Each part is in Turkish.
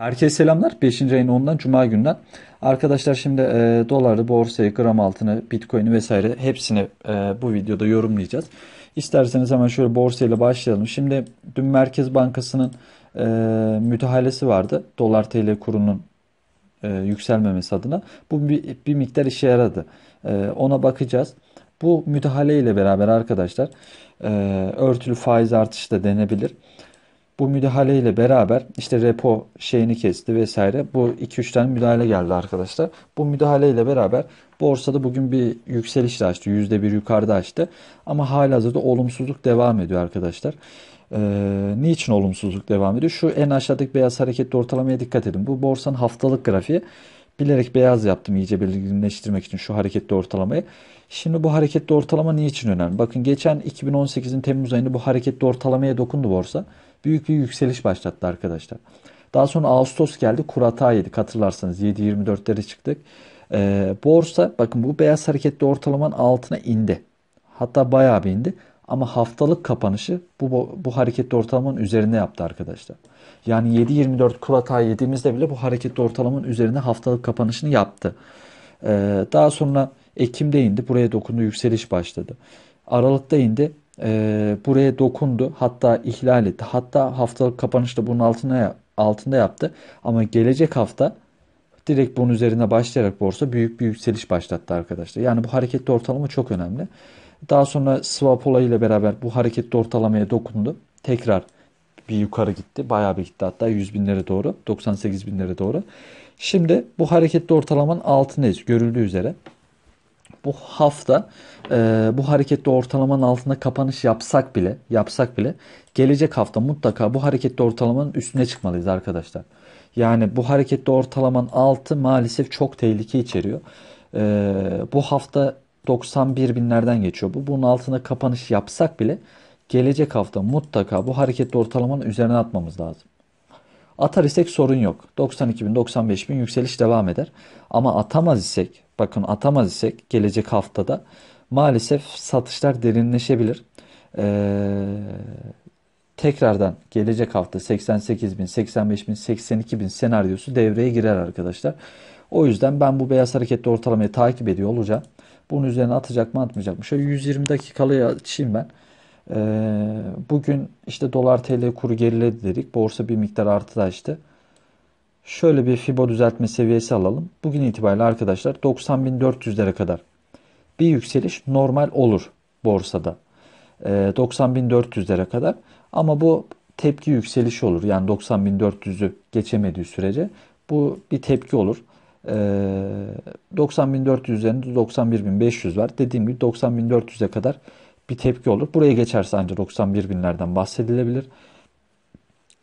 Herkese selamlar. 5. ayın 10'dan Cuma günden. Arkadaşlar şimdi e, doları, borsayı, gram altını, bitcoin'i vesaire hepsini e, bu videoda yorumlayacağız. İsterseniz hemen şöyle borsayla başlayalım. Şimdi dün Merkez Bankası'nın e, müdahalesi vardı. Dolar TL kurunun e, yükselmemesi adına. Bu bir, bir miktar işe yaradı. E, ona bakacağız. Bu müdahale ile beraber arkadaşlar e, örtülü faiz artışı da denebilir. Bu müdahaleyle beraber işte repo şeyini kesti vesaire. Bu 2-3 tane müdahale geldi arkadaşlar. Bu müdahaleyle beraber borsada bugün bir yükseliş yükselişle açtı. %1 yukarıda açtı. Ama halihazırda olumsuzluk devam ediyor arkadaşlar. Ee, niçin olumsuzluk devam ediyor? Şu en aşağıdaki beyaz hareketli ortalamaya dikkat edin. Bu borsanın haftalık grafiği. Bilerek beyaz yaptım iyice belirginleştirmek için şu hareketli ortalamayı. Şimdi bu hareketli ortalama niçin önemli? Bakın geçen 2018'in Temmuz ayında bu hareketli ortalamaya dokundu borsa büyük bir yükseliş başlattı arkadaşlar. Daha sonra Ağustos geldi. Kur hata yedik. Hatırlarsanız 7.24'lere çıktık. Ee, borsa bakın bu beyaz hareketli ortalamanın altına indi. Hatta bayağı bir indi. Ama haftalık kapanışı bu, bu hareketli ortalamanın üzerine yaptı arkadaşlar. Yani 7.24 kur hata yediğimizde bile bu hareketli ortalamanın üzerine haftalık kapanışını yaptı. Ee, daha sonra Ekim'de indi. Buraya dokundu yükseliş başladı. Aralık'ta indi e, buraya dokundu. Hatta ihlal etti. Hatta haftalık kapanışta bunun altına altında yaptı. Ama gelecek hafta direkt bunun üzerine başlayarak borsa büyük bir yükseliş başlattı arkadaşlar. Yani bu hareketli ortalama çok önemli. Daha sonra swap olayıyla beraber bu hareketli ortalamaya dokundu. Tekrar bir yukarı gitti. Bayağı bir gitti hatta 100 binlere doğru. 98 binlere doğru. Şimdi bu hareketli ortalamanın altındayız görüldüğü üzere bu hafta e, bu hareketli ortalamanın altında kapanış yapsak bile yapsak bile gelecek hafta mutlaka bu hareketli ortalamanın üstüne çıkmalıyız arkadaşlar. Yani bu hareketli ortalamanın altı maalesef çok tehlike içeriyor. E, bu hafta 91 binlerden geçiyor bu. Bunun altına kapanış yapsak bile gelecek hafta mutlaka bu hareketli ortalamanın üzerine atmamız lazım. Atar isek sorun yok. 92 bin, 95 bin yükseliş devam eder. Ama atamaz isek, bakın atamaz isek gelecek haftada maalesef satışlar derinleşebilir. Ee, tekrardan gelecek hafta 88 bin, 85 bin, 82 bin senaryosu devreye girer arkadaşlar. O yüzden ben bu beyaz hareketli ortalamayı takip ediyor olacağım. Bunun üzerine atacak mı atmayacak mı? Şöyle 120 dakikalıya açayım ben. Ee, bugün işte dolar TL kuru geriledi dedik. Borsa bir miktar işte. Şöyle bir Fibo düzeltme seviyesi alalım. Bugün itibariyle arkadaşlar 90.400'lere kadar bir yükseliş normal olur borsada. 90.400'lere ee, kadar ama bu tepki yükselişi olur. Yani 90.400'ü geçemediği sürece bu bir tepki olur. 90.400 üzerinde 91.500 var. Dediğim gibi 90.400'e kadar bir tepki olur. Buraya geçerse ancak 91 binlerden bahsedilebilir.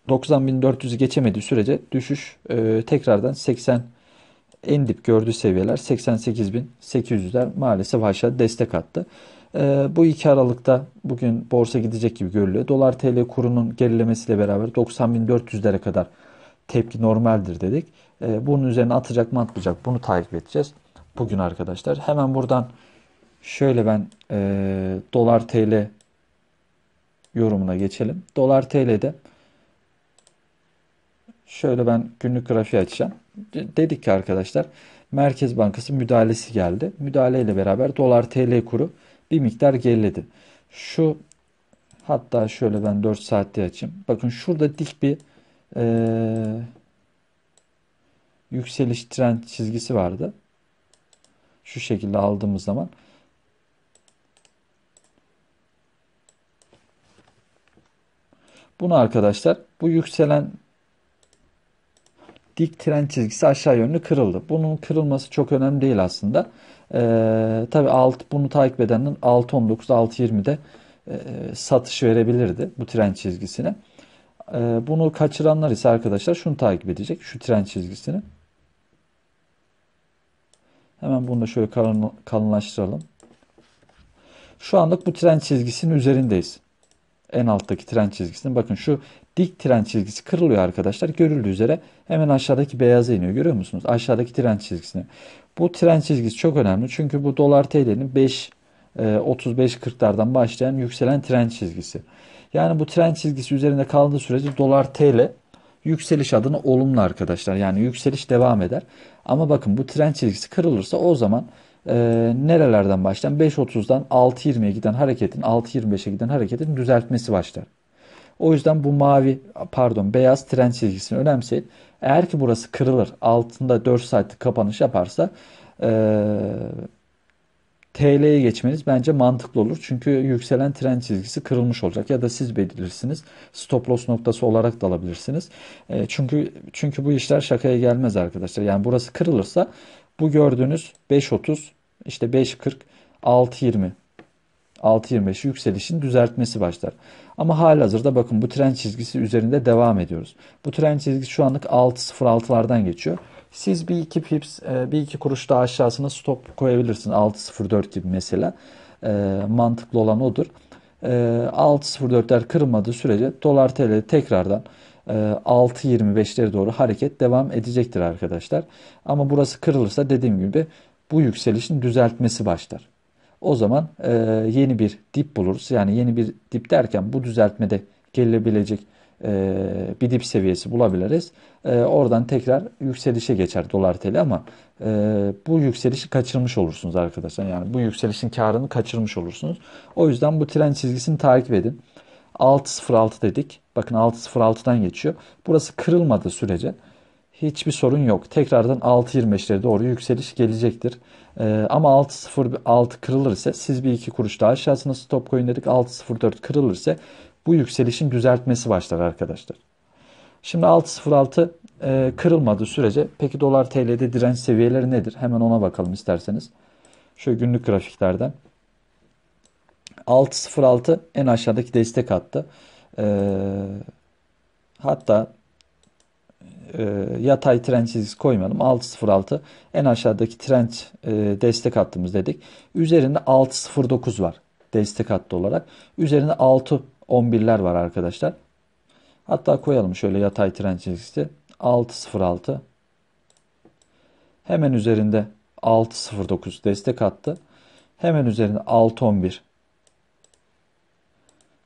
90.400'ü geçemediği sürece düşüş e, tekrardan 80 en dip gördüğü seviyeler 88.800'ler maalesef aşağı destek attı. E, bu iki aralıkta bugün borsa gidecek gibi görülüyor. Dolar TL kurunun gerilemesiyle beraber 90.400'lere kadar tepki normaldir dedik. E, bunun üzerine atacak mı atmayacak bunu takip edeceğiz. Bugün arkadaşlar hemen buradan Şöyle ben e, dolar TL yorumuna geçelim. Dolar TL'de şöyle ben günlük grafiği açacağım. Dedik ki arkadaşlar Merkez Bankası müdahalesi geldi. Müdahale ile beraber dolar TL kuru bir miktar geriledi. Şu hatta şöyle ben 4 saatte açayım. Bakın şurada dik bir e, yükseliş trend çizgisi vardı. Şu şekilde aldığımız zaman Bunu arkadaşlar bu yükselen dik tren çizgisi aşağı yönlü kırıldı. Bunun kırılması çok önemli değil aslında. Ee, tabii alt, bunu takip edenin 6.19, 6.20'de e, satış verebilirdi bu tren çizgisine. E, bunu kaçıranlar ise arkadaşlar şunu takip edecek. Şu tren çizgisini. Hemen bunu da şöyle kalın, kalınlaştıralım. Şu anlık bu tren çizgisinin üzerindeyiz en alttaki tren çizgisini bakın şu dik tren çizgisi kırılıyor arkadaşlar. Görüldüğü üzere hemen aşağıdaki beyaza iniyor. Görüyor musunuz? Aşağıdaki tren çizgisini. Bu tren çizgisi çok önemli. Çünkü bu dolar TL'nin 5 35-40'lardan e, başlayan yükselen tren çizgisi. Yani bu tren çizgisi üzerinde kaldığı sürece dolar TL yükseliş adına olumlu arkadaşlar. Yani yükseliş devam eder. Ama bakın bu tren çizgisi kırılırsa o zaman e, nerelerden başlar? 5.30'dan 6.20'ye giden hareketin 6.25'e giden hareketin düzeltmesi başlar. O yüzden bu mavi pardon beyaz trend çizgisini önemseyin. Eğer ki burası kırılır altında 4 saatlik kapanış yaparsa e, TL'ye geçmeniz bence mantıklı olur. Çünkü yükselen trend çizgisi kırılmış olacak ya da siz belirlirsiniz. Stop loss noktası olarak da alabilirsiniz. E, çünkü çünkü bu işler şakaya gelmez arkadaşlar. Yani burası kırılırsa bu gördüğünüz 5.30 işte 5.40, 6.20, 6.25 yükselişin düzeltmesi başlar. Ama halihazırda bakın bu tren çizgisi üzerinde devam ediyoruz. Bu tren çizgisi şu anlık 6.06'lardan geçiyor. Siz bir iki pips, e, bir iki kuruş daha aşağısına stop koyabilirsiniz. 6.04 gibi mesela. E, mantıklı olan odur. 6.04'ler e, kırmadığı sürece dolar tl tekrardan 6.25'lere doğru hareket devam edecektir arkadaşlar. Ama burası kırılırsa dediğim gibi bu yükselişin düzeltmesi başlar. O zaman e, yeni bir dip buluruz. Yani yeni bir dip derken bu düzeltmede gelebilecek e, bir dip seviyesi bulabiliriz. E, oradan tekrar yükselişe geçer dolar teli ama e, bu yükselişi kaçırmış olursunuz arkadaşlar. Yani bu yükselişin karını kaçırmış olursunuz. O yüzden bu tren çizgisini takip edin. 6.06 dedik. Bakın 6.06'dan geçiyor. Burası kırılmadığı sürece hiçbir sorun yok. Tekrardan 6.25'lere doğru yükseliş gelecektir. Ee, ama 6.06 kırılırsa siz bir iki kuruş daha aşağısına stop koyun dedik. 6.04 kırılırsa bu yükselişin düzeltmesi başlar arkadaşlar. Şimdi 6.06 e, kırılmadığı sürece peki dolar TL'de direnç seviyeleri nedir? Hemen ona bakalım isterseniz. Şöyle günlük grafiklerden. 6.06 en aşağıdaki destek hattı. E, hatta ee, yatay tren çizgisi koymayalım. 6.06 en aşağıdaki trend e, destek hattımız dedik. Üzerinde 6.09 var destek hattı olarak. Üzerinde 6.11'ler var arkadaşlar. Hatta koyalım şöyle yatay tren çizgisi. 6.06 hemen üzerinde 6.09 destek hattı. Hemen üzerinde 6.11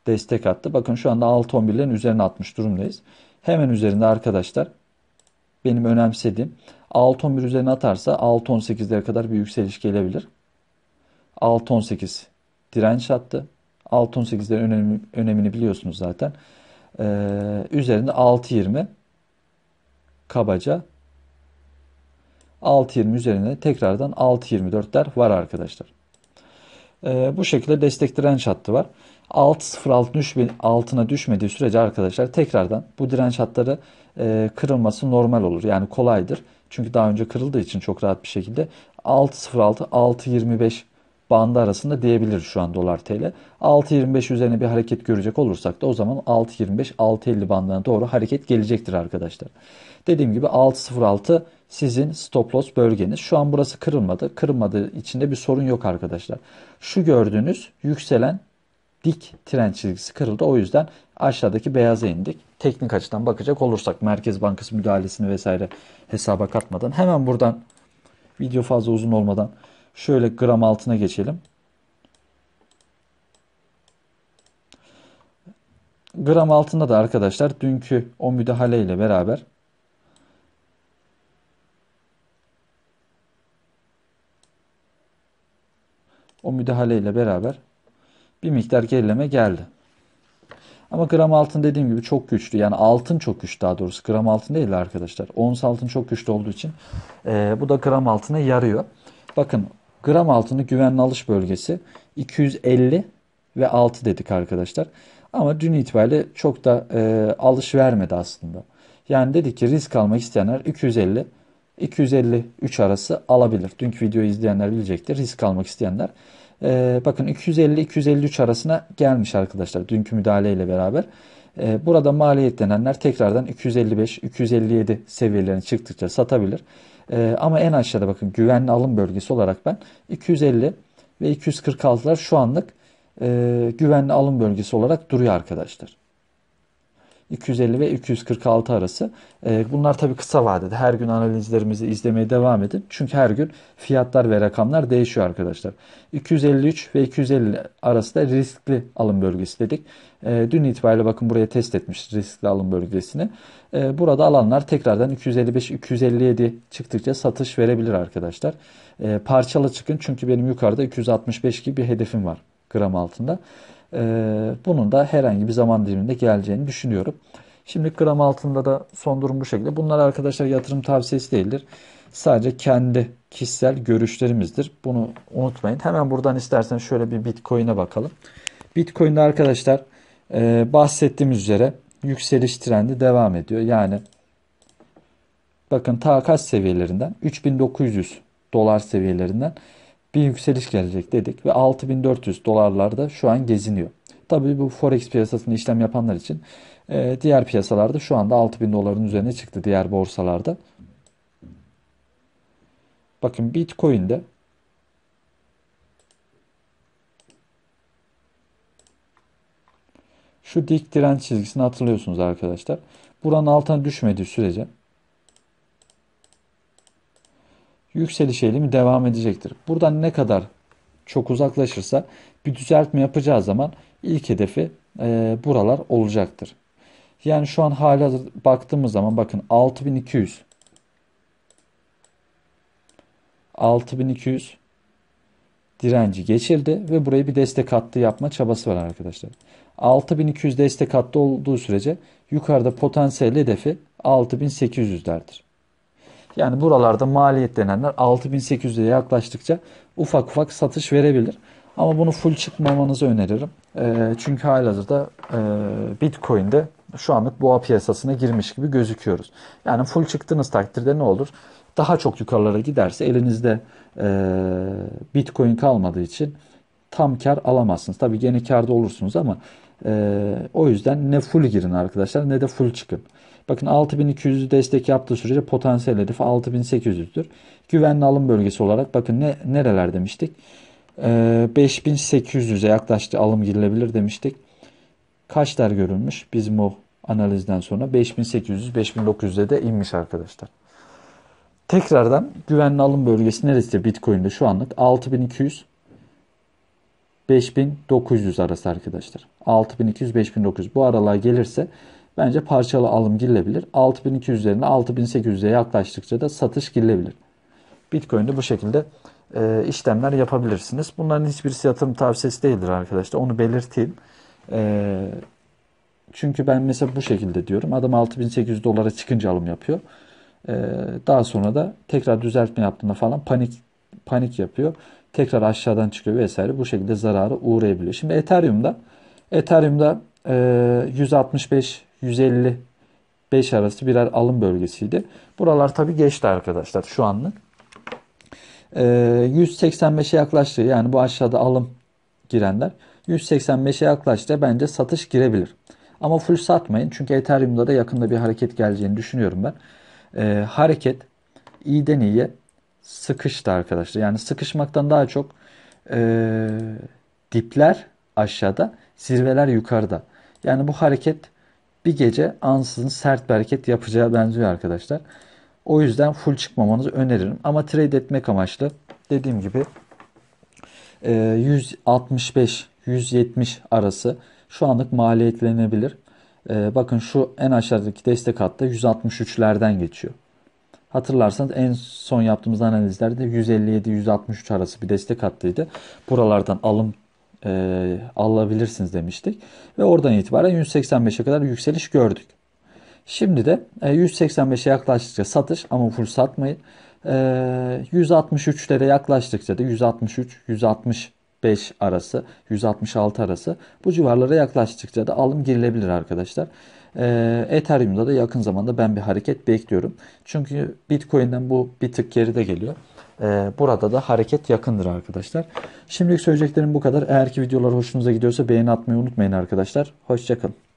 destek attı. Bakın şu anda 6.11'lerin üzerine atmış durumdayız. Hemen üzerinde arkadaşlar benim önemsediğim. 6.11 üzerine atarsa 6.18'lere kadar bir yükseliş gelebilir. 6.18 direnç attı. 6.18'lerin önemi, önemini biliyorsunuz zaten. Ee, üzerinde 6.20 kabaca 6.20 üzerine tekrardan 6.24'ler var arkadaşlar. Ee, bu şekilde destek direnç hattı var bin altına düşmediği sürece arkadaşlar tekrardan bu direnç hatları e, kırılması normal olur. Yani kolaydır. Çünkü daha önce kırıldığı için çok rahat bir şekilde 6.06 6.25 bandı arasında diyebiliriz şu an dolar TL. 6.25 üzerine bir hareket görecek olursak da o zaman 6.25 6.50 bandına doğru hareket gelecektir arkadaşlar. Dediğim gibi 6.06 sizin stop loss bölgeniz. Şu an burası kırılmadı. Kırılmadığı içinde bir sorun yok arkadaşlar. Şu gördüğünüz yükselen dik trend çizgisi kırıldı. O yüzden aşağıdaki beyaza indik. Teknik açıdan bakacak olursak Merkez Bankası müdahalesini vesaire hesaba katmadan hemen buradan video fazla uzun olmadan şöyle gram altına geçelim. Gram altında da arkadaşlar dünkü o müdahale ile beraber o müdahale ile beraber bir miktar gerileme geldi. Ama gram altın dediğim gibi çok güçlü. Yani altın çok güçlü daha doğrusu. Gram altın değil arkadaşlar. Ons altın çok güçlü olduğu için e, bu da gram altına yarıyor. Bakın gram altını güvenli alış bölgesi 250 ve 6 dedik arkadaşlar. Ama dün itibariyle çok da e, alış vermedi aslında. Yani dedik ki risk almak isteyenler 250 253 arası alabilir. Dünkü videoyu izleyenler bilecektir. Risk almak isteyenler e, bakın 250-253 arasına gelmiş arkadaşlar dünkü müdahaleyle beraber. E, burada denenler tekrardan 255-257 seviyelerine çıktıkça satabilir. E, ama en aşağıda bakın güvenli alım bölgesi olarak ben 250 ve 246'lar şu anlık e, güvenli alım bölgesi olarak duruyor arkadaşlar. 250 ve 246 arası. Ee, bunlar tabii kısa vadede. Her gün analizlerimizi izlemeye devam edin. Çünkü her gün fiyatlar ve rakamlar değişiyor arkadaşlar. 253 ve 250 arası da riskli alım bölgesi dedik. Ee, dün itibariyle bakın buraya test etmiş riskli alım bölgesini. Ee, burada alanlar tekrardan 255-257 çıktıkça satış verebilir arkadaşlar. Parçalı çıkın çünkü benim yukarıda 265 gibi bir hedefim var gram altında. Ee, bunun da herhangi bir zaman diliminde geleceğini düşünüyorum. Şimdi gram altında da son durum bu şekilde. Bunlar arkadaşlar yatırım tavsiyesi değildir. Sadece kendi kişisel görüşlerimizdir. Bunu unutmayın. Hemen buradan isterseniz şöyle bir Bitcoin'e bakalım. Bitcoin'de arkadaşlar e, bahsettiğim üzere yükseliş trendi devam ediyor. Yani bakın ta kaç seviyelerinden? 3900 dolar seviyelerinden bir yükseliş gelecek dedik ve 6400 dolarlarda şu an geziniyor. Tabii bu forex piyasasında işlem yapanlar için e, diğer piyasalarda şu anda 6000 doların üzerine çıktı diğer borsalarda. Bakın Bitcoin'de şu dik direnç çizgisini hatırlıyorsunuz arkadaşlar. Buranın altına düşmediği sürece yükseliş eğilimi devam edecektir. Buradan ne kadar çok uzaklaşırsa bir düzeltme yapacağı zaman ilk hedefi e, buralar olacaktır. Yani şu an hali hazır baktığımız zaman bakın 6200 6200 direnci geçirdi ve burayı bir destek hattı yapma çabası var arkadaşlar. 6200 destek hattı olduğu sürece yukarıda potansiyel hedefi 6800'lerdir. Yani buralarda maliyet denenler 6800'e yaklaştıkça ufak ufak satış verebilir. Ama bunu full çıkmamanızı öneririm. E, çünkü halihazırda e, Bitcoin'de şu anlık boğa piyasasına girmiş gibi gözüküyoruz. Yani full çıktığınız takdirde ne olur? Daha çok yukarılara giderse elinizde e, Bitcoin kalmadığı için tam kar alamazsınız. Tabii gene karda olursunuz ama e, o yüzden ne full girin arkadaşlar ne de full çıkın. Bakın 6200'ü destek yaptığı sürece potansiyel hedef 6800'dür. Güvenli alım bölgesi olarak bakın ne, nereler demiştik. Ee, 5800'e yaklaştı alım girilebilir demiştik. Kaçlar görülmüş bizim o analizden sonra 5800-5900'e de inmiş arkadaşlar. Tekrardan güvenli alım bölgesi neresi Bitcoin'de şu anlık 6200 5900 arası arkadaşlar. 6200-5900 bu aralığa gelirse Bence parçalı alım girilebilir. 6200 üzerinde 6800'e yaklaştıkça da satış girilebilir. Bitcoin'de bu şekilde e, işlemler yapabilirsiniz. Bunların hiçbirisi yatırım tavsiyesi değildir arkadaşlar. Onu belirteyim. E, çünkü ben mesela bu şekilde diyorum. Adam 6800 dolara çıkınca alım yapıyor. E, daha sonra da tekrar düzeltme yaptığında falan panik panik yapıyor. Tekrar aşağıdan çıkıyor vesaire. Bu şekilde zararı uğrayabiliyor. Şimdi Ethereum'da Ethereum'da e, 165 150 5 arası birer alım bölgesiydi. Buralar tabii geçti arkadaşlar şu anlık. 185'e ee, yaklaştı. Yani bu aşağıda alım girenler 185'e yaklaştı. Bence satış girebilir. Ama full satmayın. Çünkü Ethereum'da da yakında bir hareket geleceğini düşünüyorum ben. E, hareket iyiden iyiye sıkıştı arkadaşlar. Yani sıkışmaktan daha çok e, dipler aşağıda, zirveler yukarıda. Yani bu hareket bir gece ansızın sert bir hareket yapacağı benziyor arkadaşlar. O yüzden full çıkmamanızı öneririm. Ama trade etmek amaçlı dediğim gibi 165-170 e, arası şu anlık maliyetlenebilir. E, bakın şu en aşağıdaki destek hattı 163'lerden geçiyor. Hatırlarsanız en son yaptığımız analizlerde 157-163 arası bir destek hattıydı. Buralardan alım e, alabilirsiniz demiştik. Ve oradan itibaren 185'e kadar yükseliş gördük. Şimdi de e, 185'e yaklaştıkça satış ama full satmayın. E, 163'lere yaklaştıkça da 163, 160 5 arası 166 arası bu civarlara yaklaştıkça da alım girilebilir arkadaşlar. Ee, Ethereum'da da yakın zamanda ben bir hareket bekliyorum. Çünkü Bitcoin'den bu bir tık geride geliyor. Ee, burada da hareket yakındır arkadaşlar. Şimdilik söyleyeceklerim bu kadar. Eğer ki videolar hoşunuza gidiyorsa beğeni atmayı unutmayın arkadaşlar. Hoşçakalın.